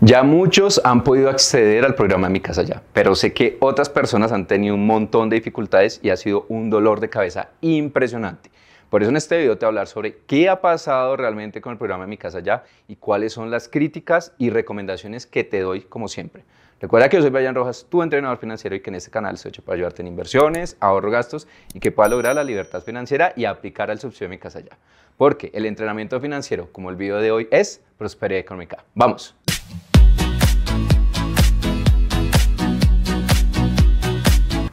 Ya muchos han podido acceder al programa de Mi Casa Ya, pero sé que otras personas han tenido un montón de dificultades y ha sido un dolor de cabeza impresionante. Por eso en este video te voy a hablar sobre qué ha pasado realmente con el programa de Mi Casa Ya y cuáles son las críticas y recomendaciones que te doy como siempre. Recuerda que yo soy Brian Rojas, tu entrenador financiero y que en este canal se hecho para ayudarte en inversiones, ahorro gastos y que puedas lograr la libertad financiera y aplicar al subsidio de Mi Casa Ya. Porque el entrenamiento financiero, como el video de hoy, es prosperidad económica. ¡Vamos!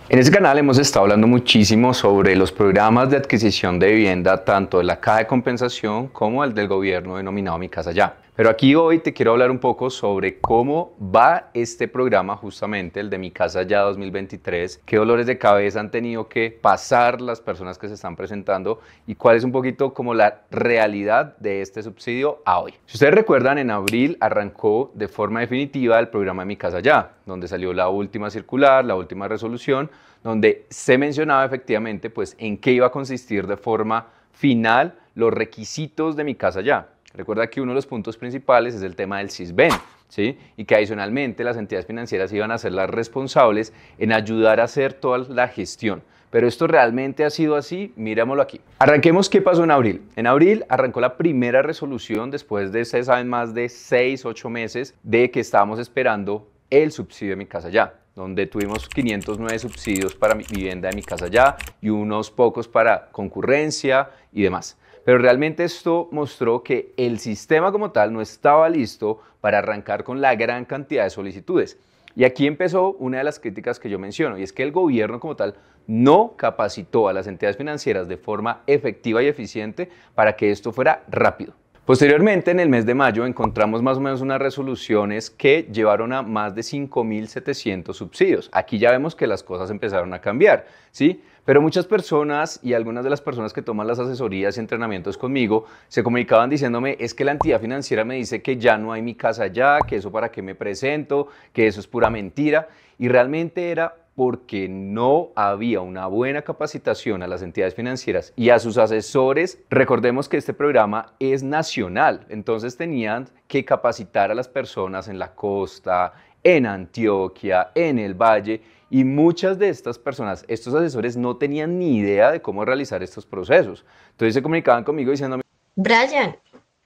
En este canal hemos estado hablando muchísimo sobre los programas de adquisición de vivienda, tanto de la Caja de Compensación como el del gobierno denominado Mi Casa Ya. Pero aquí hoy te quiero hablar un poco sobre cómo va este programa, justamente el de Mi Casa Ya 2023, qué dolores de cabeza han tenido que pasar las personas que se están presentando y cuál es un poquito como la realidad de este subsidio a hoy. Si ustedes recuerdan, en abril arrancó de forma definitiva el programa Mi Casa Ya, donde salió la última circular, la última resolución, donde se mencionaba efectivamente pues en qué iba a consistir de forma final los requisitos de Mi Casa Ya Recuerda que uno de los puntos principales es el tema del CISBEN, ¿sí? Y que adicionalmente las entidades financieras iban a ser las responsables en ayudar a hacer toda la gestión. Pero esto realmente ha sido así, mirámoslo aquí. Arranquemos qué pasó en abril. En abril arrancó la primera resolución después de, se saben, más de 6, 8 meses de que estábamos esperando el subsidio de mi casa ya donde tuvimos 509 subsidios para mi vivienda de mi casa ya y unos pocos para concurrencia y demás. Pero realmente esto mostró que el sistema como tal no estaba listo para arrancar con la gran cantidad de solicitudes. Y aquí empezó una de las críticas que yo menciono, y es que el gobierno como tal no capacitó a las entidades financieras de forma efectiva y eficiente para que esto fuera rápido. Posteriormente, en el mes de mayo, encontramos más o menos unas resoluciones que llevaron a más de 5.700 subsidios. Aquí ya vemos que las cosas empezaron a cambiar, ¿sí? Pero muchas personas y algunas de las personas que toman las asesorías y entrenamientos conmigo se comunicaban diciéndome, es que la entidad financiera me dice que ya no hay mi casa allá, que eso para qué me presento, que eso es pura mentira. Y realmente era porque no había una buena capacitación a las entidades financieras y a sus asesores. Recordemos que este programa es nacional, entonces tenían que capacitar a las personas en la costa, en Antioquia, en el valle y muchas de estas personas, estos asesores, no tenían ni idea de cómo realizar estos procesos. Entonces se comunicaban conmigo diciéndome, Brian,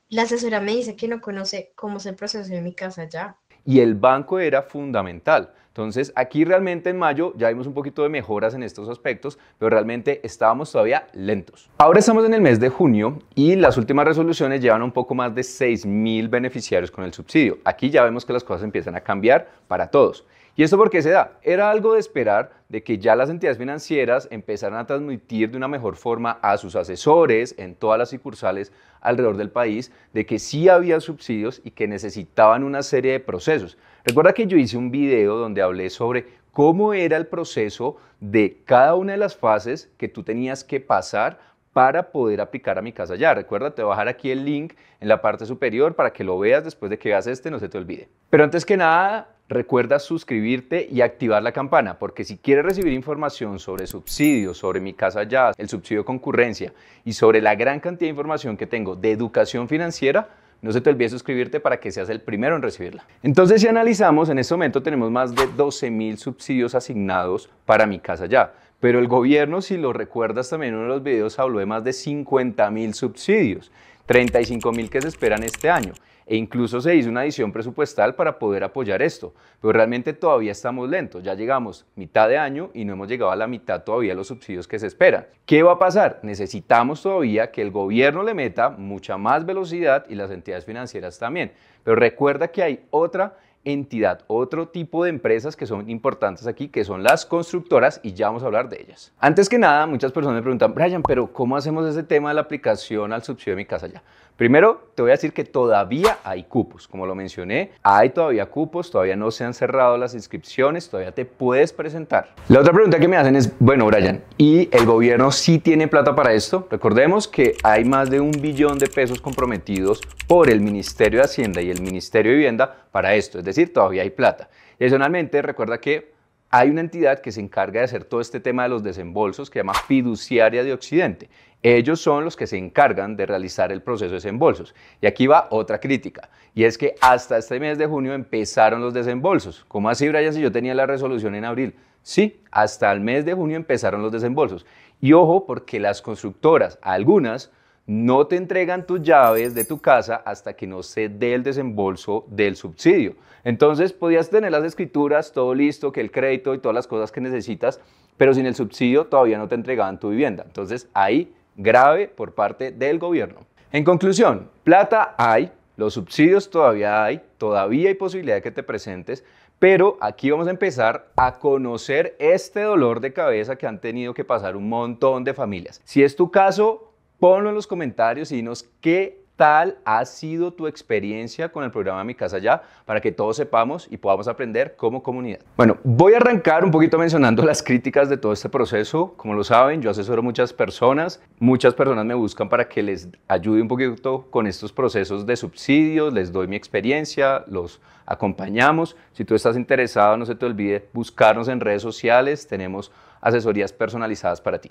la asesora me dice que no conoce cómo se procesó en mi casa ya. Y el banco era fundamental. Entonces, aquí realmente en mayo ya vimos un poquito de mejoras en estos aspectos, pero realmente estábamos todavía lentos. Ahora estamos en el mes de junio y las últimas resoluciones llevan un poco más de 6.000 beneficiarios con el subsidio. Aquí ya vemos que las cosas empiezan a cambiar para todos. ¿Y esto por qué se da? Era algo de esperar de que ya las entidades financieras empezaran a transmitir de una mejor forma a sus asesores en todas las sucursales alrededor del país de que sí había subsidios y que necesitaban una serie de procesos. Recuerda que yo hice un video donde hablé sobre cómo era el proceso de cada una de las fases que tú tenías que pasar para poder aplicar a mi casa ya. Recuerda, te voy a dejar aquí el link en la parte superior para que lo veas después de que hagas este, no se te olvide. Pero antes que nada, Recuerda suscribirte y activar la campana, porque si quieres recibir información sobre subsidios, sobre mi casa ya, el subsidio concurrencia y sobre la gran cantidad de información que tengo de educación financiera, no se te olvide suscribirte para que seas el primero en recibirla. Entonces, si analizamos, en este momento tenemos más de 12 mil subsidios asignados para mi casa ya. Pero el gobierno, si lo recuerdas también en uno de los videos, habló de más de 50 mil subsidios. 35 mil que se esperan este año. E incluso se hizo una adición presupuestal para poder apoyar esto. Pero realmente todavía estamos lentos. Ya llegamos mitad de año y no hemos llegado a la mitad todavía de los subsidios que se esperan. ¿Qué va a pasar? Necesitamos todavía que el gobierno le meta mucha más velocidad y las entidades financieras también. Pero recuerda que hay otra entidad, otro tipo de empresas que son importantes aquí, que son las constructoras y ya vamos a hablar de ellas. Antes que nada, muchas personas me preguntan, Brian, pero ¿cómo hacemos ese tema de la aplicación al subsidio de mi casa ya? Primero, te voy a decir que todavía hay cupos, como lo mencioné, hay todavía cupos, todavía no se han cerrado las inscripciones, todavía te puedes presentar. La otra pregunta que me hacen es, bueno, Brian, ¿y el gobierno sí tiene plata para esto? Recordemos que hay más de un billón de pesos comprometidos por el Ministerio de Hacienda y el Ministerio de Vivienda para esto, es decir, todavía hay plata. Y adicionalmente, recuerda que hay una entidad que se encarga de hacer todo este tema de los desembolsos que se llama Fiduciaria de Occidente. Ellos son los que se encargan de realizar el proceso de desembolsos. Y aquí va otra crítica, y es que hasta este mes de junio empezaron los desembolsos. ¿Cómo así, Brian, si yo tenía la resolución en abril? Sí, hasta el mes de junio empezaron los desembolsos. Y ojo, porque las constructoras, algunas, no te entregan tus llaves de tu casa hasta que no se dé el desembolso del subsidio. Entonces podías tener las escrituras, todo listo, que el crédito y todas las cosas que necesitas, pero sin el subsidio todavía no te entregaban tu vivienda. Entonces ahí grave por parte del gobierno. En conclusión, plata hay, los subsidios todavía hay, todavía hay posibilidad de que te presentes, pero aquí vamos a empezar a conocer este dolor de cabeza que han tenido que pasar un montón de familias. Si es tu caso, Ponlo en los comentarios y dinos qué tal ha sido tu experiencia con el programa Mi Casa Ya para que todos sepamos y podamos aprender como comunidad. Bueno, voy a arrancar un poquito mencionando las críticas de todo este proceso. Como lo saben, yo asesoro muchas personas. Muchas personas me buscan para que les ayude un poquito con estos procesos de subsidios, les doy mi experiencia, los acompañamos. Si tú estás interesado, no se te olvide buscarnos en redes sociales, tenemos asesorías personalizadas para ti.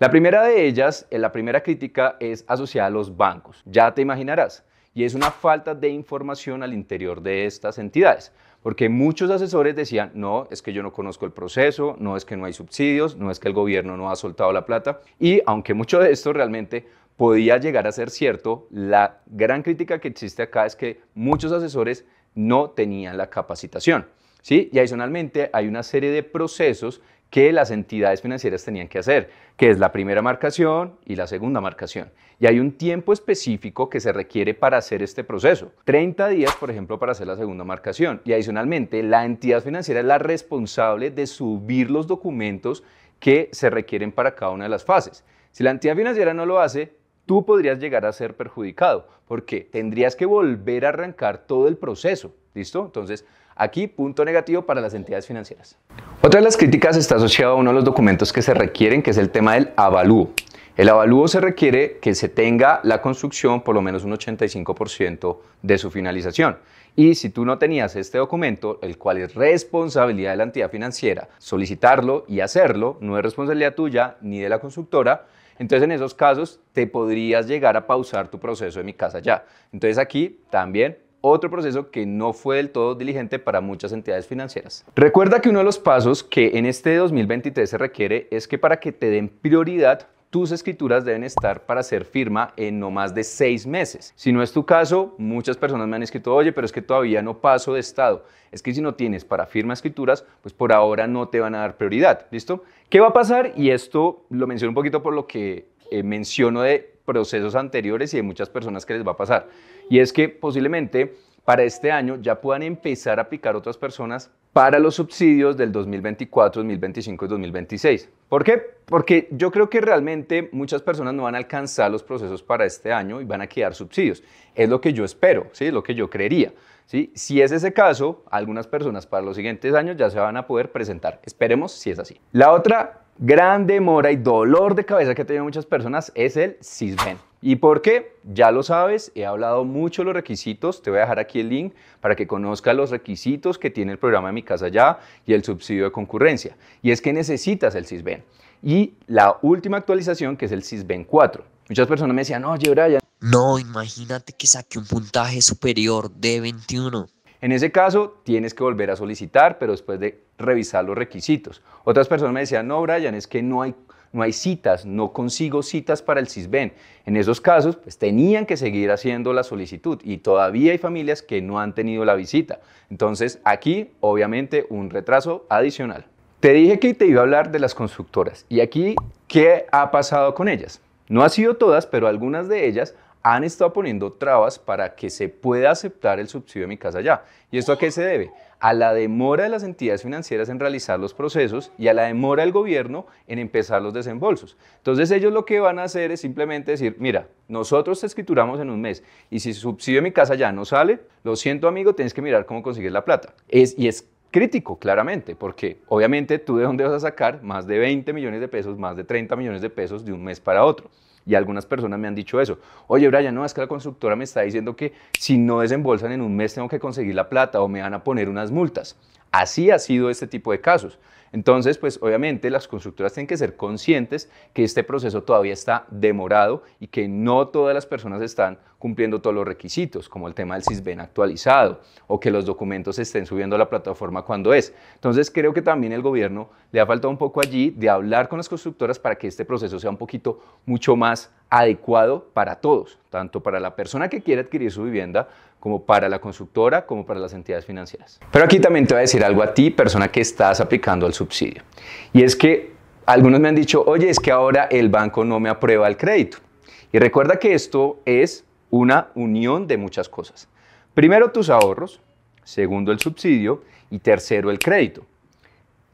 La primera de ellas, eh, la primera crítica es asociada a los bancos, ya te imaginarás, y es una falta de información al interior de estas entidades, porque muchos asesores decían, no, es que yo no conozco el proceso, no es que no hay subsidios, no es que el gobierno no ha soltado la plata, y aunque mucho de esto realmente podía llegar a ser cierto, la gran crítica que existe acá es que muchos asesores no tenían la capacitación. ¿sí? Y adicionalmente hay una serie de procesos que las entidades financieras tenían que hacer, que es la primera marcación y la segunda marcación. Y hay un tiempo específico que se requiere para hacer este proceso. 30 días, por ejemplo, para hacer la segunda marcación. Y adicionalmente, la entidad financiera es la responsable de subir los documentos que se requieren para cada una de las fases. Si la entidad financiera no lo hace, tú podrías llegar a ser perjudicado, porque tendrías que volver a arrancar todo el proceso. ¿Listo? Entonces, Aquí, punto negativo para las entidades financieras. Otra de las críticas está asociada a uno de los documentos que se requieren, que es el tema del avalúo. El avalúo se requiere que se tenga la construcción por lo menos un 85% de su finalización. Y si tú no tenías este documento, el cual es responsabilidad de la entidad financiera, solicitarlo y hacerlo no es responsabilidad tuya ni de la constructora, entonces en esos casos te podrías llegar a pausar tu proceso de mi casa ya. Entonces aquí también otro proceso que no fue del todo diligente para muchas entidades financieras. Recuerda que uno de los pasos que en este 2023 se requiere es que para que te den prioridad, tus escrituras deben estar para ser firma en no más de seis meses. Si no es tu caso, muchas personas me han escrito, oye, pero es que todavía no paso de estado. Es que si no tienes para firma escrituras, pues por ahora no te van a dar prioridad, ¿listo? ¿Qué va a pasar? Y esto lo menciono un poquito por lo que eh, menciono de procesos anteriores y de muchas personas que les va a pasar. Y es que posiblemente para este año ya puedan empezar a aplicar otras personas para los subsidios del 2024, 2025 y 2026. ¿Por qué? Porque yo creo que realmente muchas personas no van a alcanzar los procesos para este año y van a quedar subsidios. Es lo que yo espero, ¿sí? es lo que yo creería. ¿sí? Si es ese caso, algunas personas para los siguientes años ya se van a poder presentar. Esperemos si es así. La otra gran demora y dolor de cabeza que ha tenido muchas personas es el CISBEN. ¿Y por qué? Ya lo sabes, he hablado mucho de los requisitos, te voy a dejar aquí el link para que conozcas los requisitos que tiene el programa de Mi Casa Ya y el subsidio de concurrencia. Y es que necesitas el CISBEN. Y la última actualización que es el CISBEN 4. Muchas personas me decían, no, Brian. No, imagínate que saque un puntaje superior de 21. En ese caso, tienes que volver a solicitar, pero después de revisar los requisitos. Otras personas me decían, no, Brian, es que no hay, no hay citas, no consigo citas para el CISBEN. En esos casos, pues tenían que seguir haciendo la solicitud y todavía hay familias que no han tenido la visita. Entonces, aquí, obviamente, un retraso adicional. Te dije que te iba a hablar de las constructoras y aquí, ¿qué ha pasado con ellas? No ha sido todas, pero algunas de ellas han estado poniendo trabas para que se pueda aceptar el subsidio de mi casa ya. ¿Y esto a qué se debe? A la demora de las entidades financieras en realizar los procesos y a la demora del gobierno en empezar los desembolsos. Entonces ellos lo que van a hacer es simplemente decir, mira, nosotros te escrituramos en un mes y si el subsidio de mi casa ya no sale, lo siento amigo, tienes que mirar cómo consigues la plata. y es crítico, claramente, porque obviamente tú de dónde vas a sacar más de 20 millones de pesos, más de 30 millones de pesos de un mes para otro. Y algunas personas me han dicho eso. Oye, Brian, no, es que la constructora me está diciendo que si no desembolsan en un mes tengo que conseguir la plata o me van a poner unas multas. Así ha sido este tipo de casos. Entonces, pues obviamente las constructoras tienen que ser conscientes que este proceso todavía está demorado y que no todas las personas están cumpliendo todos los requisitos, como el tema del CISBEN actualizado o que los documentos estén subiendo a la plataforma cuando es. Entonces, creo que también el gobierno le ha faltado un poco allí de hablar con las constructoras para que este proceso sea un poquito mucho más adecuado para todos, tanto para la persona que quiere adquirir su vivienda como para la consultora, como para las entidades financieras. Pero aquí también te voy a decir algo a ti, persona que estás aplicando al subsidio. Y es que algunos me han dicho, oye, es que ahora el banco no me aprueba el crédito. Y recuerda que esto es una unión de muchas cosas. Primero tus ahorros, segundo el subsidio y tercero el crédito.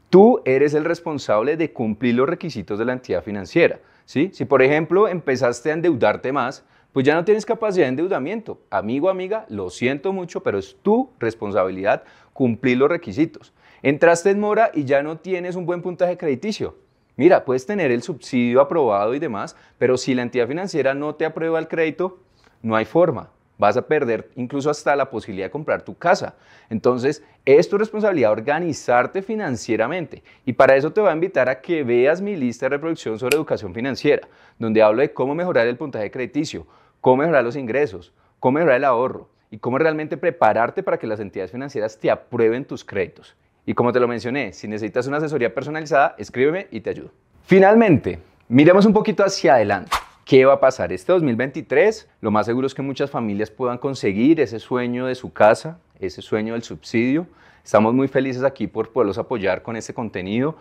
Tú eres el responsable de cumplir los requisitos de la entidad financiera. Si por ejemplo empezaste a endeudarte más, pues ya no tienes capacidad de endeudamiento. Amigo, amiga, lo siento mucho, pero es tu responsabilidad cumplir los requisitos. Entraste en mora y ya no tienes un buen puntaje crediticio. Mira, puedes tener el subsidio aprobado y demás, pero si la entidad financiera no te aprueba el crédito, no hay forma. Vas a perder incluso hasta la posibilidad de comprar tu casa. Entonces, es tu responsabilidad organizarte financieramente. Y para eso te voy a invitar a que veas mi lista de reproducción sobre educación financiera, donde hablo de cómo mejorar el puntaje crediticio, cómo mejorar los ingresos, cómo mejorar el ahorro y cómo realmente prepararte para que las entidades financieras te aprueben tus créditos. Y como te lo mencioné, si necesitas una asesoría personalizada, escríbeme y te ayudo. Finalmente, miremos un poquito hacia adelante. ¿Qué va a pasar? Este 2023, lo más seguro es que muchas familias puedan conseguir ese sueño de su casa, ese sueño del subsidio. Estamos muy felices aquí por poderlos apoyar con este contenido.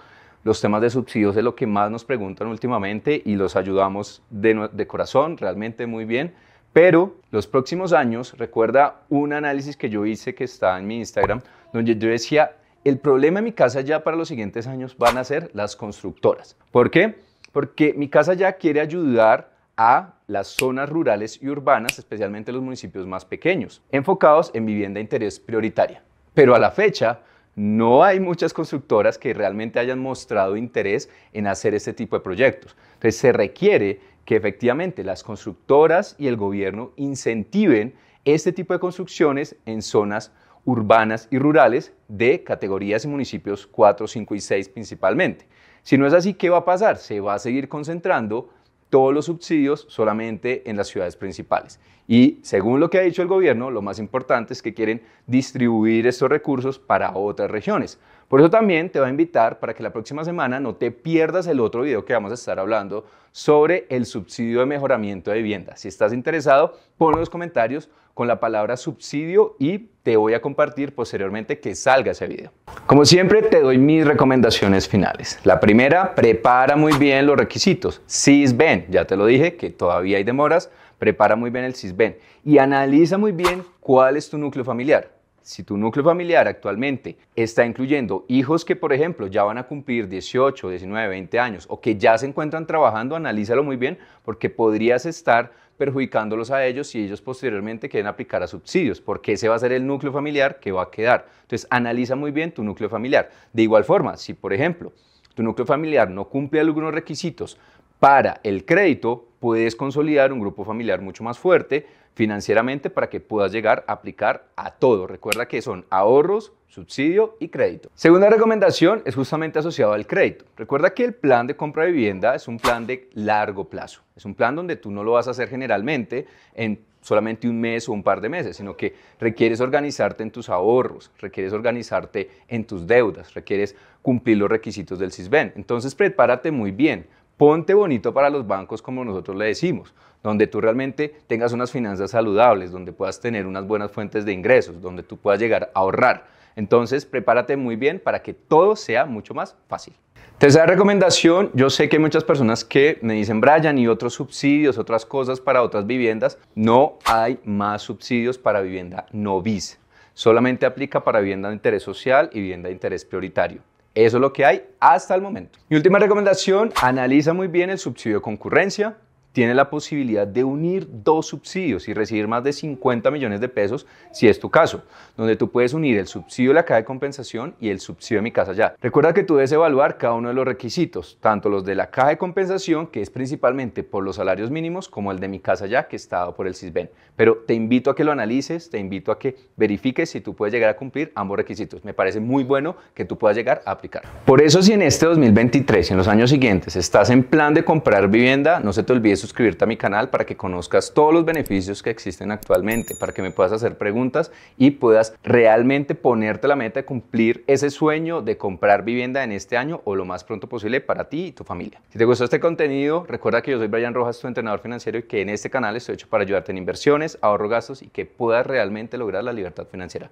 Los temas de subsidios es lo que más nos preguntan últimamente y los ayudamos de, corazón, realmente muy bien. Pero los próximos años, recuerda un análisis que yo hice que está en mi Instagram, donde yo decía, el problema en mi casa ya para los siguientes años van a ser las constructoras. ¿Por qué? Porque mi casa ya quiere ayudar a las zonas rurales y urbanas, especialmente los municipios más pequeños, enfocados en vivienda de interés prioritaria. Pero a la fecha, no hay muchas constructoras que realmente hayan mostrado interés en hacer este tipo de proyectos. Entonces se requiere que efectivamente las constructoras y el gobierno incentiven este tipo de construcciones en zonas urbanas y rurales de categorías y municipios 4, 5 y 6 principalmente. Si no es así, ¿qué va a pasar? Se va a seguir concentrando todos los subsidios solamente en las ciudades principales. Y según lo que ha dicho el gobierno, lo más importante es que quieren distribuir estos recursos para otras regiones. Por eso también te va a invitar para que la próxima semana no te pierdas el otro video que vamos a estar hablando sobre el subsidio de mejoramiento de vivienda. Si estás interesado, ponlo en los comentarios con la palabra subsidio y te voy a compartir posteriormente que salga ese video. Como siempre, te doy mis recomendaciones finales. La primera, prepara muy bien los requisitos. SISBEN, ya te lo dije que todavía hay demoras, prepara muy bien el SISBEN y analiza muy bien cuál es tu núcleo familiar. Si tu núcleo familiar actualmente está incluyendo hijos que, por ejemplo, ya van a cumplir 18, 19, 20 años o que ya se encuentran trabajando, analízalo muy bien porque podrías estar perjudicándolos a ellos si ellos posteriormente quieren aplicar a subsidios, porque ese va a ser el núcleo familiar que va a quedar. Entonces, analiza muy bien tu núcleo familiar. De igual forma, si por ejemplo tu núcleo familiar no cumple algunos requisitos para el crédito puedes consolidar un grupo familiar mucho más fuerte financieramente para que puedas llegar a aplicar a todo. Recuerda que son ahorros, subsidio y crédito. Segunda recomendación es justamente asociado al crédito. Recuerda que el plan de compra de vivienda es un plan de largo plazo. Es un plan donde tú no lo vas a hacer generalmente en solamente un mes o un par de meses, sino que requieres organizarte en tus ahorros, requieres organizarte en tus deudas, requieres cumplir los requisitos del CISBEN. Entonces prepárate muy bien ponte bonito para los bancos, como nosotros le decimos, donde tú realmente tengas unas finanzas saludables, donde puedas tener unas buenas fuentes de ingresos, donde tú puedas llegar a ahorrar. Entonces, prepárate muy bien para que todo sea mucho más fácil. Tercera recomendación, yo sé que hay muchas personas que me dicen, Brian, y otros subsidios, otras cosas para otras viviendas. No hay más subsidios para vivienda no bis, Solamente aplica para vivienda de interés social y vivienda de interés prioritario. Eso es lo que hay hasta el momento. Mi última recomendación, analiza muy bien el subsidio de concurrencia, tiene la posibilidad de unir dos subsidios y recibir más de 50 millones de pesos, si es tu caso, donde tú puedes unir el subsidio de la caja de compensación y el subsidio de mi casa ya. Recuerda que tú debes evaluar cada uno de los requisitos, tanto los de la caja de compensación, que es principalmente por los salarios mínimos, como el de mi casa ya, que está dado por el CISBEN. Pero te invito a que lo analices, te invito a que verifiques si tú puedes llegar a cumplir ambos requisitos. Me parece muy bueno que tú puedas llegar a aplicar. Por eso, si en este 2023 y en los años siguientes estás en plan de comprar vivienda, no se te olvide suscribirte a mi canal para que conozcas todos los beneficios que existen actualmente, para que me puedas hacer preguntas y puedas realmente ponerte la meta de cumplir ese sueño de comprar vivienda en este año o lo más pronto posible para ti y tu familia. Si te gustó este contenido, recuerda que yo soy Brian Rojas, tu entrenador financiero y que en este canal estoy hecho para ayudarte en inversiones, ahorro gastos y que puedas realmente lograr la libertad financiera.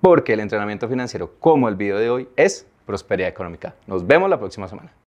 Porque el entrenamiento financiero como el video de hoy es prosperidad económica. Nos vemos la próxima semana.